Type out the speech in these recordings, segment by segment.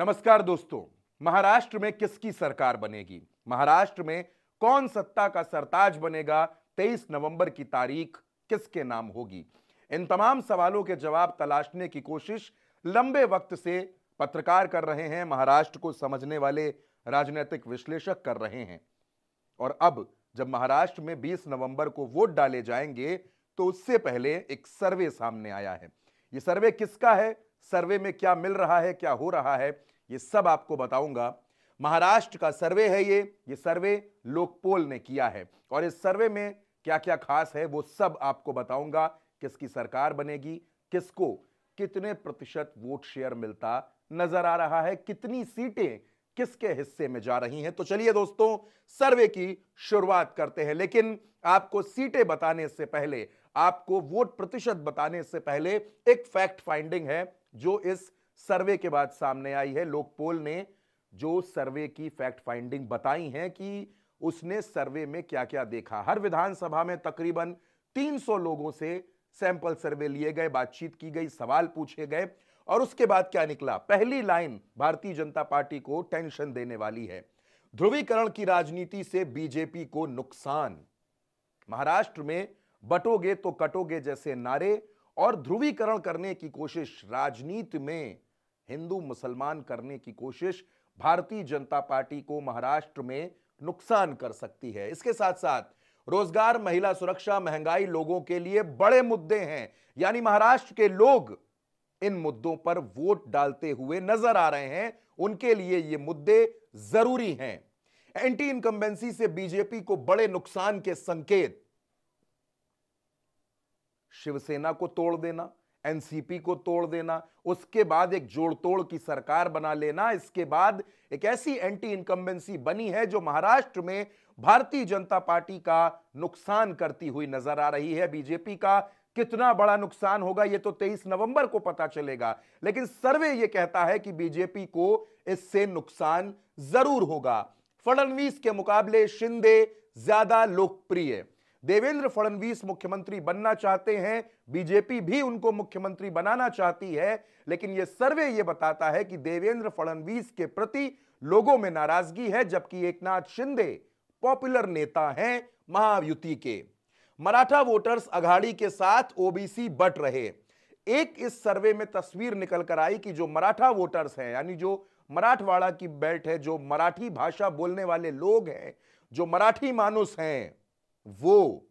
नमस्कार दोस्तों महाराष्ट्र में किसकी सरकार बनेगी महाराष्ट्र में कौन सत्ता का सरताज बनेगा 23 नवंबर की तारीख किसके नाम होगी इन तमाम सवालों के जवाब तलाशने की कोशिश लंबे वक्त से पत्रकार कर रहे हैं महाराष्ट्र को समझने वाले राजनीतिक विश्लेषक कर रहे हैं और अब जब महाराष्ट्र में 20 नवंबर को वोट डाले जाएंगे तो उससे पहले एक सर्वे सामने आया है ये सर्वे किसका है सर्वे में क्या मिल रहा है क्या हो रहा है ये सब आपको बताऊंगा महाराष्ट्र का सर्वे है ये ये सर्वे लोकपोल ने किया है और इस सर्वे में क्या क्या खास है वो सब आपको बताऊंगा किसकी सरकार बनेगी किसको कितने प्रतिशत वोट शेयर मिलता नजर आ रहा है कितनी सीटें किसके हिस्से में जा रही हैं तो चलिए दोस्तों सर्वे की शुरुआत करते हैं लेकिन आपको सीटें बताने से पहले आपको वोट प्रतिशत बताने से पहले एक फैक्ट फाइंडिंग है जो इस सर्वे के बाद सामने आई है लोकपोल ने जो सर्वे की फैक्ट फाइंडिंग बताई है कि उसने सर्वे में क्या क्या देखा हर विधानसभा में तकरीबन 300 लोगों से सैंपल सर्वे लिए गए बातचीत की गई सवाल पूछे गए और उसके बाद क्या निकला पहली लाइन भारतीय जनता पार्टी को टेंशन देने वाली है ध्रुवीकरण की राजनीति से बीजेपी को नुकसान महाराष्ट्र में बटोगे तो कटोगे जैसे नारे और ध्रुवीकरण करने की कोशिश राजनीति में हिंदू मुसलमान करने की कोशिश भारतीय जनता पार्टी को महाराष्ट्र में नुकसान कर सकती है इसके साथ साथ रोजगार महिला सुरक्षा महंगाई लोगों के लिए बड़े मुद्दे हैं यानी महाराष्ट्र के लोग इन मुद्दों पर वोट डालते हुए नजर आ रहे हैं उनके लिए ये मुद्दे जरूरी हैं एंटी इनकम्बेंसी से बीजेपी को बड़े नुकसान के संकेत शिवसेना को तोड़ देना एनसीपी को तोड़ देना उसके बाद एक जोड़ तोड़ की सरकार बना लेना इसके बाद एक ऐसी एंटी इनकम्बेंसी बनी है जो महाराष्ट्र में भारतीय जनता पार्टी का नुकसान करती हुई नजर आ रही है बीजेपी का कितना बड़ा नुकसान होगा यह तो 23 नवंबर को पता चलेगा लेकिन सर्वे ये कहता है कि बीजेपी को इससे नुकसान जरूर होगा फडणवीस के मुकाबले शिंदे ज्यादा लोकप्रिय देवेंद्र फडणवीस मुख्यमंत्री बनना चाहते हैं बीजेपी भी उनको मुख्यमंत्री बनाना चाहती है लेकिन यह सर्वे यह बताता है कि देवेंद्र फडणवीस के प्रति लोगों में नाराजगी है जबकि एकनाथ शिंदे पॉपुलर नेता हैं महायुति के मराठा वोटर्स अघाड़ी के साथ ओबीसी बट रहे एक इस सर्वे में तस्वीर निकल कर आई कि जो मराठा वोटर्स हैं यानी जो मराठवाड़ा की बेल्ट है जो मराठी भाषा बोलने वाले लोग हैं जो मराठी मानुस हैं वो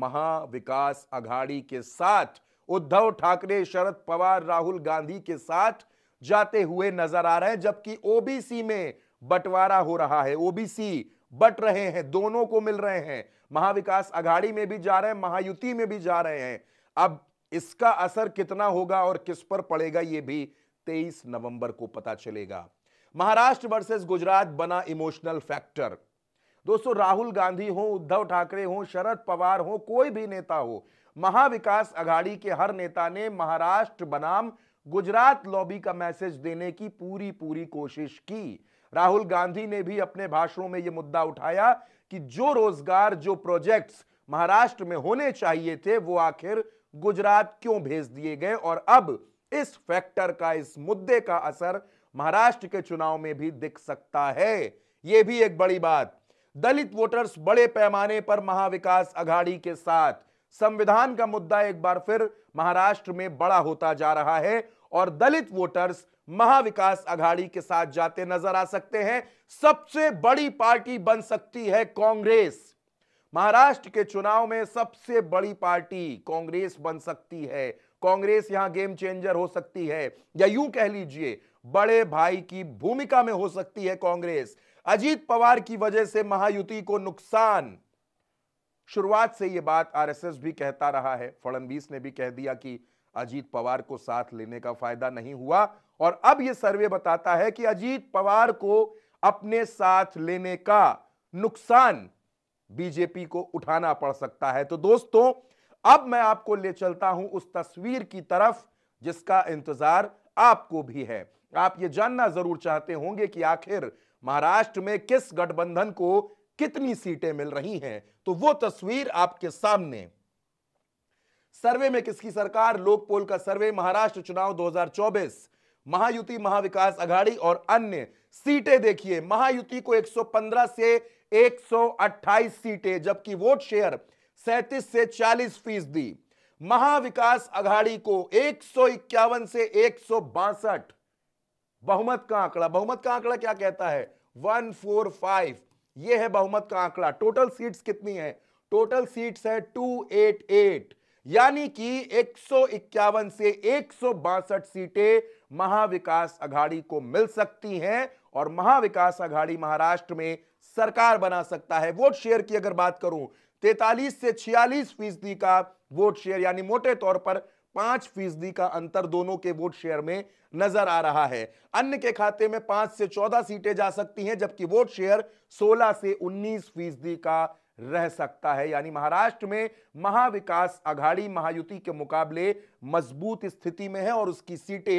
महाविकास अघाड़ी के साथ उद्धव ठाकरे शरद पवार राहुल गांधी के साथ जाते हुए नजर आ रहे हैं जबकि ओबीसी में बंटवारा हो रहा है ओबीसी बट रहे हैं दोनों को मिल रहे हैं महाविकास अघाड़ी में भी जा रहे हैं महायुति में भी जा रहे हैं अब इसका असर कितना होगा और किस पर पड़ेगा यह भी 23 नवंबर को पता चलेगा महाराष्ट्र वर्सेस गुजरात बना इमोशनल फैक्टर दोस्तों राहुल गांधी हो उद्धव ठाकरे हो शरद पवार हो कोई भी नेता हो महाविकास अघाड़ी के हर नेता ने महाराष्ट्र बनाम गुजरात लॉबी का मैसेज देने की पूरी पूरी कोशिश की राहुल गांधी ने भी अपने भाषणों में यह मुद्दा उठाया कि जो रोजगार जो प्रोजेक्ट्स महाराष्ट्र में होने चाहिए थे वो आखिर गुजरात क्यों भेज दिए गए और अब इस फैक्टर का इस मुद्दे का असर महाराष्ट्र के चुनाव में भी दिख सकता है यह भी एक बड़ी बात दलित वोटर्स बड़े पैमाने पर महाविकास अघाड़ी के साथ संविधान का मुद्दा एक बार फिर महाराष्ट्र में बड़ा होता जा रहा है और दलित वोटर्स महाविकास अघाड़ी के साथ जाते नजर आ सकते हैं सबसे बड़ी पार्टी बन सकती है कांग्रेस महाराष्ट्र के चुनाव में सबसे बड़ी पार्टी कांग्रेस बन सकती है कांग्रेस यहां गेम चेंजर हो सकती है या यूं कह लीजिए बड़े भाई की भूमिका में हो सकती है कांग्रेस अजीत पवार की वजह से महायुति को नुकसान शुरुआत से यह बात आरएसएस भी कहता रहा है फडणवीस ने भी कह दिया कि अजीत पवार को साथ लेने का फायदा नहीं हुआ और अब यह सर्वे बताता है कि अजीत पवार को अपने साथ लेने का नुकसान बीजेपी को उठाना पड़ सकता है तो दोस्तों अब मैं आपको ले चलता हूं उस तस्वीर की तरफ जिसका इंतजार आपको भी है आप ये जानना जरूर चाहते होंगे कि आखिर महाराष्ट्र में किस गठबंधन को कितनी सीटें मिल रही हैं तो वो तस्वीर आपके सामने सर्वे में किसकी सरकार लोक पोल का सर्वे महाराष्ट्र चुनाव 2024 महायुति महाविकास अघाड़ी और अन्य सीटें देखिए महायुति को 115 से 128 सीटें जबकि वोट शेयर 37 से 40 फीसदी महाविकास अघाड़ी को एक से एक बहुमत का आंकड़ा बहुमत का आंकड़ा क्या कहता है वन फोर फाइव ये है बहुमत का आंकड़ा टोटल सीट्स कितनी है टोटल सीट्स है टू एट एट यानी कि एक से एक सीटें महाविकास अघाड़ी को मिल सकती हैं और महाविकास अघाड़ी महाराष्ट्र में सरकार बना सकता है वोट शेयर की अगर बात करूं तैतालीस से छियालीस फीसदी का वोट शेयर यानी मोटे तौर पर पांच फीसदी का अंतर दोनों के वोट शेयर में नजर आ रहा है अन्य के खाते में पांच से चौदह सीटें जा सकती हैं जबकि वोट शेयर सोलह से उन्नीस फीसदी का रह सकता है यानी महाराष्ट्र में महाविकास आघाड़ी महायुति के मुकाबले मजबूत स्थिति में है और उसकी सीटें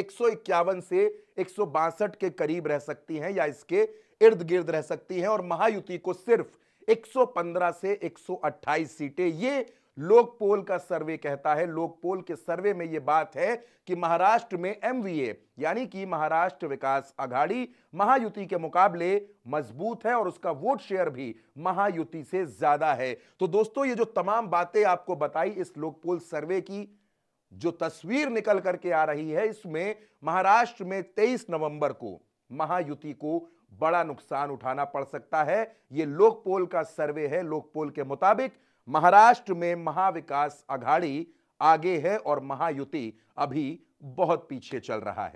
एक से एक के करीब रह सकती हैं या इसके इर्द गिर्द रह सकती हैं और महायुति को सिर्फ 115 से 128 सीटें ये लोक पोल का सर्वे कहता है लोक पोल के सर्वे में यह बात है कि महाराष्ट्र में एमवीए यानी कि महाराष्ट्र विकास अघाड़ी महायुति के मुकाबले मजबूत है और उसका वोट शेयर भी महायुति से ज्यादा है तो दोस्तों ये जो तमाम बातें आपको बताई इस लोक पोल सर्वे की जो तस्वीर निकल करके आ रही है इसमें महाराष्ट्र में तेईस नवंबर को महायुति को बड़ा नुकसान उठाना पड़ सकता है यह लोकपोल का सर्वे है लोकपोल के मुताबिक महाराष्ट्र में महाविकास आघाड़ी आगे है और महायुति अभी बहुत पीछे चल रहा है